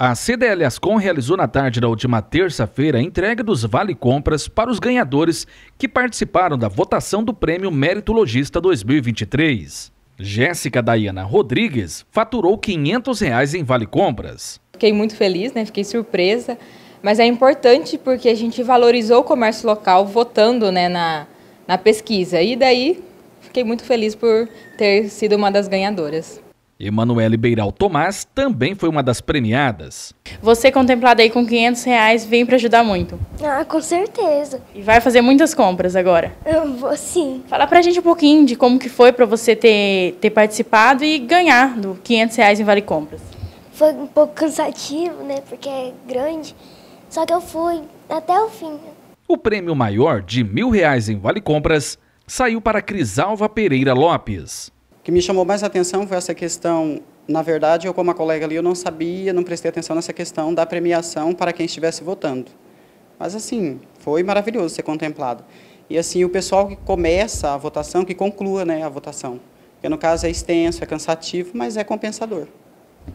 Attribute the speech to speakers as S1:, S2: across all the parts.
S1: A CDL Ascom realizou na tarde da última terça-feira a entrega dos Vale Compras para os ganhadores que participaram da votação do Prêmio Mérito Logista 2023. Jéssica Dayana Rodrigues faturou R$ 500 reais em Vale Compras.
S2: Fiquei muito feliz, né? fiquei surpresa, mas é importante porque a gente valorizou o comércio local votando né, na, na pesquisa. E daí fiquei muito feliz por ter sido uma das ganhadoras.
S1: Emanuele Beiral Tomás também foi uma das premiadas.
S2: Você contemplada aí com 500 reais vem para ajudar muito. Ah, com certeza. E vai fazer muitas compras agora? Eu vou sim. Fala pra gente um pouquinho de como que foi para você ter, ter participado e ganhar do 500 reais em Vale Compras. Foi um pouco cansativo, né, porque é grande, só que eu fui até o fim. O
S1: prêmio maior de mil reais em Vale Compras saiu para Crisalva Pereira Lopes
S3: que me chamou mais atenção foi essa questão, na verdade, eu como a colega ali, eu não sabia, não prestei atenção nessa questão da premiação para quem estivesse votando. Mas assim, foi maravilhoso ser contemplado. E assim, o pessoal que começa a votação, que conclua né, a votação. Porque no caso é extenso, é cansativo, mas é compensador.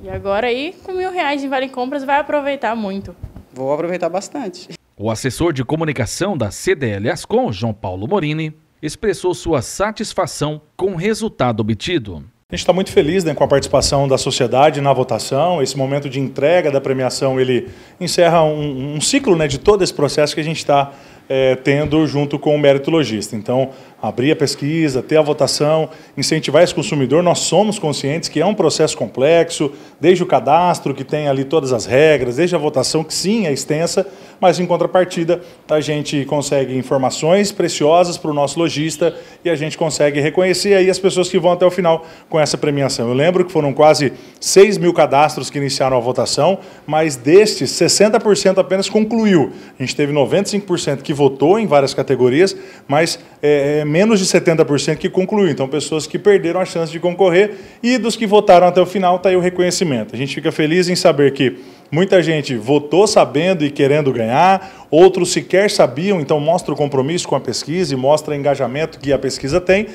S2: E agora aí, com mil reais de Vale Compras, vai aproveitar muito. Vou
S3: aproveitar bastante.
S1: O assessor de comunicação da CDL Ascom, João Paulo Morini, expressou sua satisfação com o resultado
S4: obtido. A gente está muito feliz né, com a participação da sociedade na votação. Esse momento de entrega da premiação ele encerra um, um ciclo né, de todo esse processo que a gente está é, tendo junto com o mérito logista. Então, abrir a pesquisa, ter a votação, incentivar esse consumidor. Nós somos conscientes que é um processo complexo, desde o cadastro, que tem ali todas as regras, desde a votação, que sim, é extensa, mas em contrapartida, a gente consegue informações preciosas para o nosso lojista e a gente consegue reconhecer aí as pessoas que vão até o final com essa premiação. Eu lembro que foram quase 6 mil cadastros que iniciaram a votação, mas destes, 60% apenas concluiu. A gente teve 95% que votou em várias categorias, mas é, menos de 70% que concluiu. Então, pessoas que perderam a chance de concorrer e dos que votaram até o final, está aí o reconhecimento. A gente fica feliz em saber que Muita gente votou sabendo e querendo ganhar, outros sequer sabiam, então mostra o compromisso com a pesquisa e mostra o engajamento que a pesquisa tem.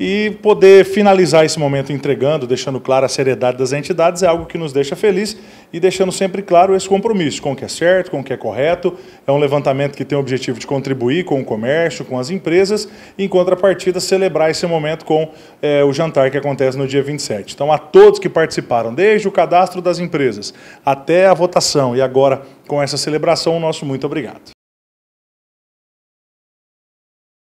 S4: E poder finalizar esse momento entregando, deixando clara a seriedade das entidades, é algo que nos deixa feliz e deixando sempre claro esse compromisso com o que é certo, com o que é correto. É um levantamento que tem o objetivo de contribuir com o comércio, com as empresas, e, em contrapartida, celebrar esse momento com é, o jantar que acontece no dia 27. Então, a todos que participaram, desde o cadastro das empresas até a votação votação. E agora, com essa celebração, o nosso muito obrigado.